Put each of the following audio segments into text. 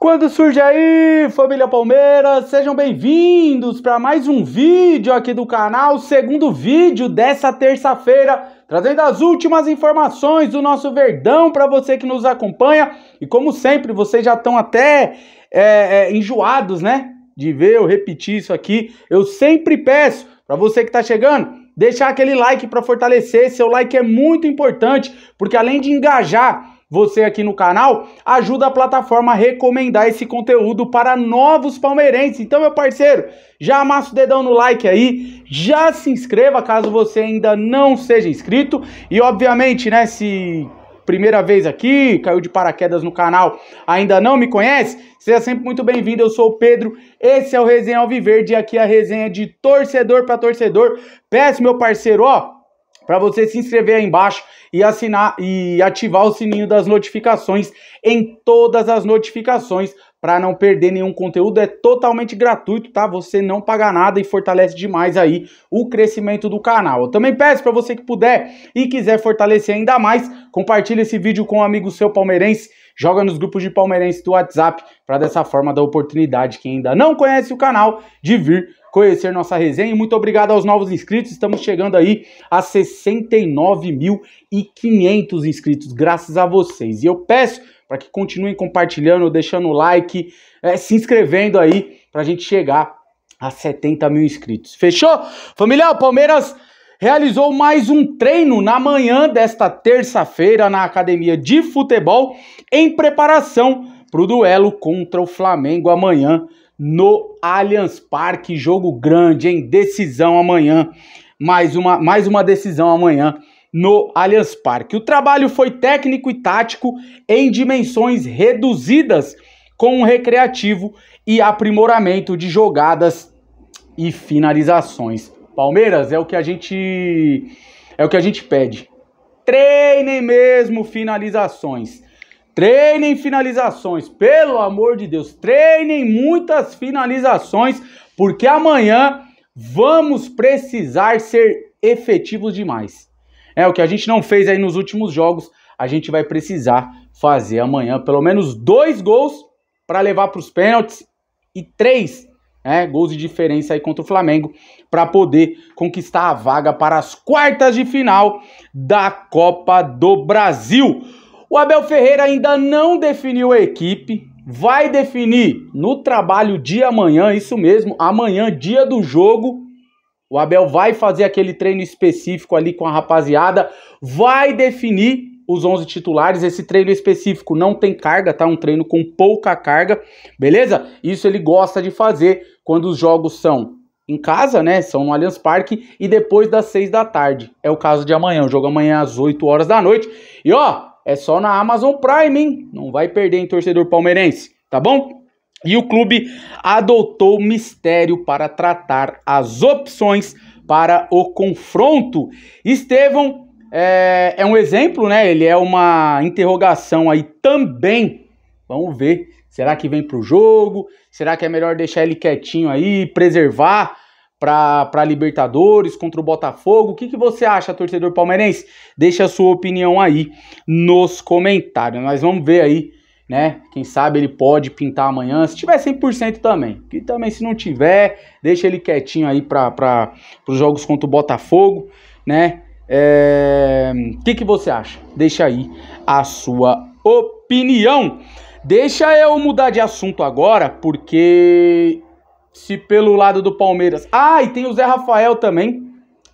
Quando surge aí, família Palmeiras, sejam bem-vindos para mais um vídeo aqui do canal, segundo vídeo dessa terça-feira, trazendo as últimas informações do nosso Verdão para você que nos acompanha. E como sempre, vocês já estão até é, é, enjoados, né? De ver eu repetir isso aqui. Eu sempre peço para você que está chegando, deixar aquele like para fortalecer. Seu like é muito importante, porque além de engajar você aqui no canal, ajuda a plataforma a recomendar esse conteúdo para novos palmeirenses. Então, meu parceiro, já amassa o dedão no like aí, já se inscreva caso você ainda não seja inscrito. E, obviamente, né, se primeira vez aqui, caiu de paraquedas no canal, ainda não me conhece, seja sempre muito bem-vindo. Eu sou o Pedro, esse é o Resenha Alviverde e aqui é a resenha de torcedor para torcedor. Peço, meu parceiro, ó, para você se inscrever aí embaixo e assinar e ativar o sininho das notificações em todas as notificações para não perder nenhum conteúdo. É totalmente gratuito, tá? Você não paga nada e fortalece demais aí o crescimento do canal. Eu também peço para você que puder e quiser fortalecer ainda mais, compartilhe esse vídeo com um amigo seu palmeirense, joga nos grupos de palmeirense do WhatsApp para dessa forma dar oportunidade quem ainda não conhece o canal de vir conhecer nossa resenha. E muito obrigado aos novos inscritos. Estamos chegando aí a 69.500 inscritos, graças a vocês. E eu peço para que continuem compartilhando, deixando o like, é, se inscrevendo aí para a gente chegar a 70 mil inscritos. Fechou? Família, o Palmeiras realizou mais um treino na manhã desta terça-feira na academia de futebol em preparação para o duelo contra o Flamengo amanhã no Allianz Parque, jogo grande, em decisão amanhã. Mais uma, mais uma decisão amanhã no Allianz Parque. O trabalho foi técnico e tático em dimensões reduzidas, com um recreativo e aprimoramento de jogadas e finalizações. Palmeiras é o que a gente é o que a gente pede. Treinem mesmo finalizações. Treinem finalizações, pelo amor de Deus, treinem muitas finalizações, porque amanhã vamos precisar ser efetivos demais. É o que a gente não fez aí nos últimos jogos, a gente vai precisar fazer amanhã pelo menos dois gols para levar para os pênaltis e três né, gols de diferença aí contra o Flamengo para poder conquistar a vaga para as quartas de final da Copa do Brasil. O Abel Ferreira ainda não definiu a equipe, vai definir no trabalho de amanhã, isso mesmo, amanhã, dia do jogo. O Abel vai fazer aquele treino específico ali com a rapaziada, vai definir os 11 titulares. Esse treino específico não tem carga, tá? Um treino com pouca carga, beleza? Isso ele gosta de fazer quando os jogos são em casa, né? São no Allianz Parque e depois das 6 da tarde. É o caso de amanhã. O jogo é amanhã às 8 horas da noite. E ó, é só na Amazon Prime, hein? Não vai perder em torcedor palmeirense, tá bom? E o clube adotou mistério para tratar as opções para o confronto. Estevão é, é um exemplo, né? Ele é uma interrogação aí também. Vamos ver. Será que vem para o jogo? Será que é melhor deixar ele quietinho aí, preservar para Libertadores, contra o Botafogo. O que, que você acha, torcedor palmeirense? Deixa a sua opinião aí nos comentários. Nós vamos ver aí, né? Quem sabe ele pode pintar amanhã, se tiver 100% também. E também se não tiver, deixa ele quietinho aí para os jogos contra o Botafogo, né? É, o é... que, que você acha? Deixa aí a sua opinião. Deixa eu mudar de assunto agora, porque se pelo lado do Palmeiras. Ah, e tem o Zé Rafael também,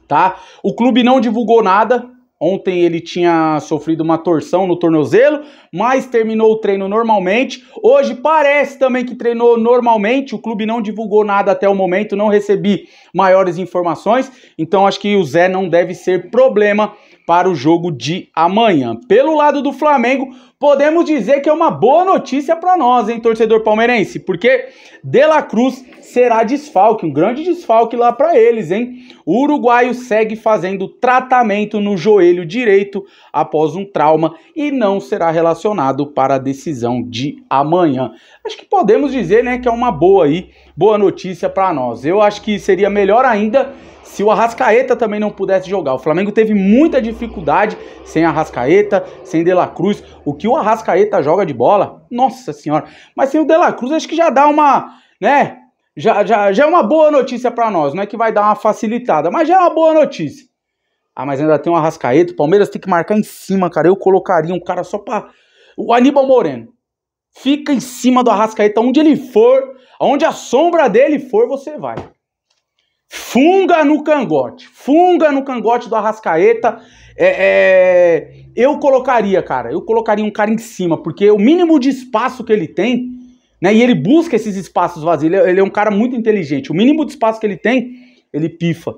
tá? O clube não divulgou nada. Ontem ele tinha sofrido uma torção no tornozelo, mas terminou o treino normalmente. Hoje parece também que treinou normalmente. O clube não divulgou nada até o momento, não recebi maiores informações. Então acho que o Zé não deve ser problema para o jogo de amanhã. Pelo lado do Flamengo, podemos dizer que é uma boa notícia para nós, hein, torcedor palmeirense, porque De La Cruz será desfalque, um grande desfalque lá para eles, hein? O uruguaio segue fazendo tratamento no joelho direito após um trauma e não será relacionado para a decisão de amanhã. Acho que podemos dizer, né, que é uma boa aí, boa notícia para nós. Eu acho que seria melhor ainda se o Arrascaeta também não pudesse jogar. O Flamengo teve muita dificuldade sem Arrascaeta, sem De La Cruz, o que que o Arrascaeta joga de bola, nossa senhora. Mas sem o De La Cruz, acho que já dá uma, né? Já, já, já é uma boa notícia para nós, não é que vai dar uma facilitada, mas já é uma boa notícia. Ah, mas ainda tem o Arrascaeta, o Palmeiras tem que marcar em cima, cara. Eu colocaria um cara só pra. O Aníbal Moreno. Fica em cima do Arrascaeta, onde ele for, onde a sombra dele for, você vai. Funga no cangote. Funga no cangote do Arrascaeta é, é, eu colocaria, cara, eu colocaria um cara em cima, porque o mínimo de espaço que ele tem, né? E ele busca esses espaços vazios. Ele, é, ele é um cara muito inteligente. O mínimo de espaço que ele tem, ele pifa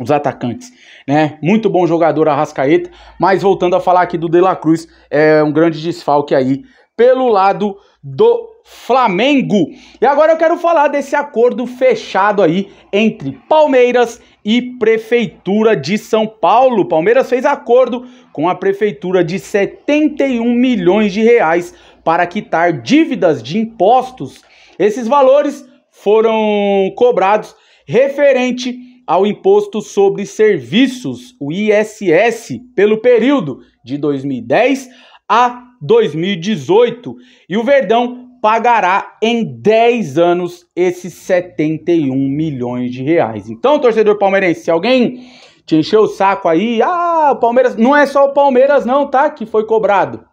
os atacantes, né? Muito bom jogador a Rascaeta, mas voltando a falar aqui do De La Cruz, é um grande desfalque aí pelo lado do Flamengo. E agora eu quero falar desse acordo fechado aí entre Palmeiras e Prefeitura de São Paulo. Palmeiras fez acordo com a prefeitura de 71 milhões de reais para quitar dívidas de impostos. Esses valores foram cobrados referente ao imposto sobre serviços, o ISS, pelo período de 2010 a 2018. E o Verdão pagará em 10 anos esses 71 milhões de reais. Então, torcedor palmeirense, se alguém te encheu o saco aí, ah, o Palmeiras, não é só o Palmeiras não, tá, que foi cobrado.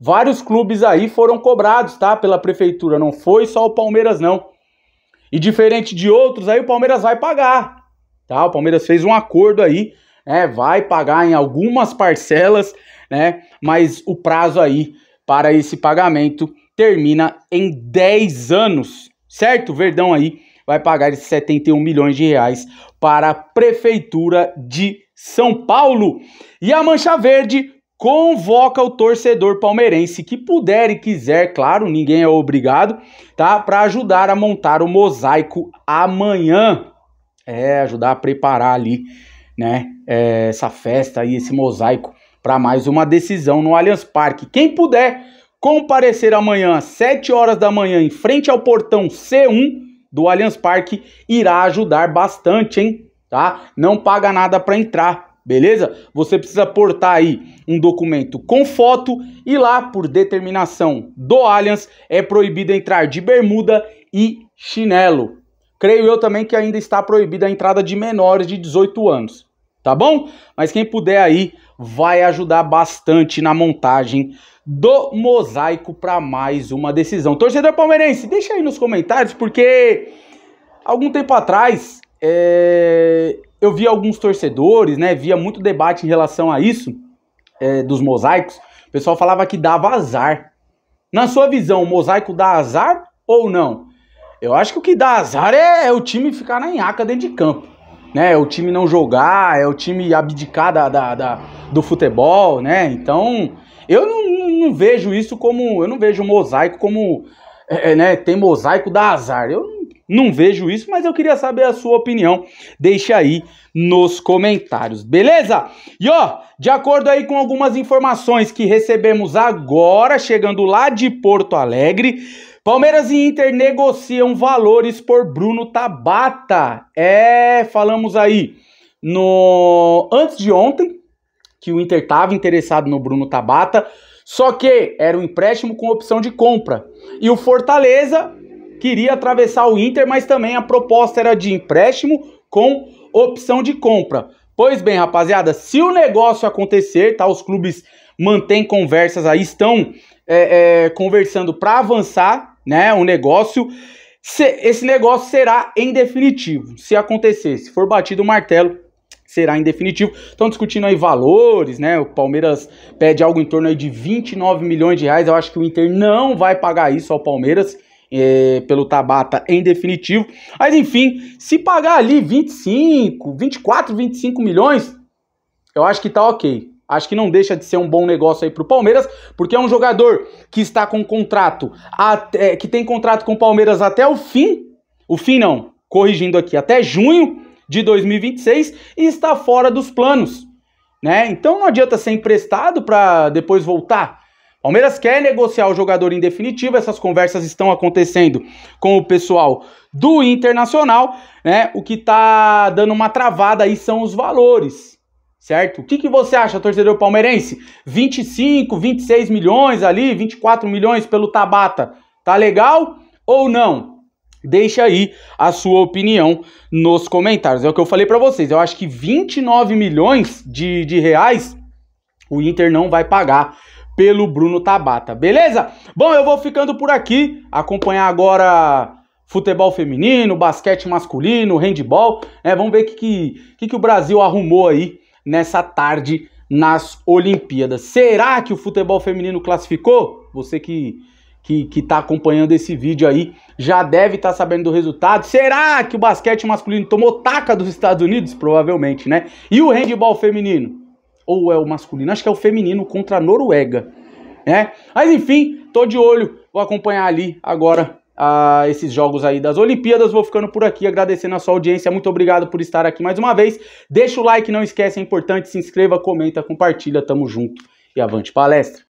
Vários clubes aí foram cobrados, tá, pela prefeitura, não foi só o Palmeiras não. E diferente de outros, aí o Palmeiras vai pagar, tá? O Palmeiras fez um acordo aí, né, vai pagar em algumas parcelas, né, mas o prazo aí para esse pagamento termina em 10 anos, certo? Verdão aí vai pagar esses 71 milhões de reais para a prefeitura de São Paulo. E a Mancha Verde convoca o torcedor palmeirense que puder e quiser, claro, ninguém é obrigado, tá? Para ajudar a montar o mosaico amanhã. É, ajudar a preparar ali, né? É, essa festa e esse mosaico para mais uma decisão no Allianz Parque. Quem puder comparecer amanhã, 7 horas da manhã, em frente ao portão C1 do Allianz Parque, irá ajudar bastante, hein? Tá? Não paga nada para entrar, beleza? Você precisa portar aí um documento com foto e lá, por determinação do Allianz, é proibido entrar de bermuda e chinelo. Creio eu também que ainda está proibida a entrada de menores de 18 anos, tá bom? Mas quem puder aí vai ajudar bastante na montagem do Mosaico para mais uma decisão. Torcedor palmeirense, deixa aí nos comentários, porque algum tempo atrás é, eu vi alguns torcedores, né? Via muito debate em relação a isso, é, dos mosaicos. O pessoal falava que dava azar. Na sua visão, o mosaico dá azar ou não? Eu acho que o que dá azar é, é o time ficar na nhaca dentro de campo. Né, é o time não jogar, é o time abdicar da, da, da do futebol, né? Então, eu não, não vejo isso como. Eu não vejo mosaico como. É, é, né, tem mosaico da azar. Eu não vejo isso, mas eu queria saber a sua opinião. Deixa aí nos comentários, beleza? E ó, de acordo aí com algumas informações que recebemos agora, chegando lá de Porto Alegre, Palmeiras e Inter negociam valores por Bruno Tabata. É, falamos aí no antes de ontem, que o Inter estava interessado no Bruno Tabata, só que era um empréstimo com opção de compra. E o Fortaleza queria atravessar o Inter, mas também a proposta era de empréstimo com opção de compra. Pois bem, rapaziada, se o negócio acontecer, tá? Os clubes mantêm conversas aí, estão é, é, conversando para avançar, né? O negócio. Se, esse negócio será em definitivo, se acontecer, se for batido o martelo será em definitivo. Estão discutindo aí valores, né? O Palmeiras pede algo em torno aí de 29 milhões de reais. Eu acho que o Inter não vai pagar isso ao Palmeiras. É, pelo Tabata em definitivo. Mas enfim, se pagar ali 25, 24, 25 milhões, eu acho que tá ok. Acho que não deixa de ser um bom negócio aí pro Palmeiras, porque é um jogador que está com contrato, até, que tem contrato com o Palmeiras até o fim. O fim não, corrigindo aqui, até junho de 2026 e está fora dos planos. Né? Então não adianta ser emprestado para depois voltar. Palmeiras quer negociar o jogador em definitivo, essas conversas estão acontecendo com o pessoal do Internacional, né? O que tá dando uma travada aí são os valores, certo? O que, que você acha, torcedor palmeirense? 25, 26 milhões ali, 24 milhões pelo Tabata, tá legal ou não? Deixa aí a sua opinião nos comentários. É o que eu falei para vocês. Eu acho que 29 milhões de, de reais o Inter não vai pagar pelo Bruno Tabata, beleza? Bom, eu vou ficando por aqui. Acompanhar agora futebol feminino, basquete masculino, handball. Né? Vamos ver o que, que, que o Brasil arrumou aí nessa tarde nas Olimpíadas. Será que o futebol feminino classificou? Você que que está acompanhando esse vídeo aí já deve estar tá sabendo do resultado. Será que o basquete masculino tomou taca dos Estados Unidos? Provavelmente, né? E o handball feminino? Ou é o masculino? Acho que é o feminino contra a Noruega, né? Mas enfim, tô de olho, vou acompanhar ali agora a ah, esses jogos aí das Olimpíadas. Vou ficando por aqui, agradecendo a sua audiência. Muito obrigado por estar aqui mais uma vez. Deixa o like, não esquece, é importante. Se inscreva, comenta, compartilha. Tamo junto e avante palestra.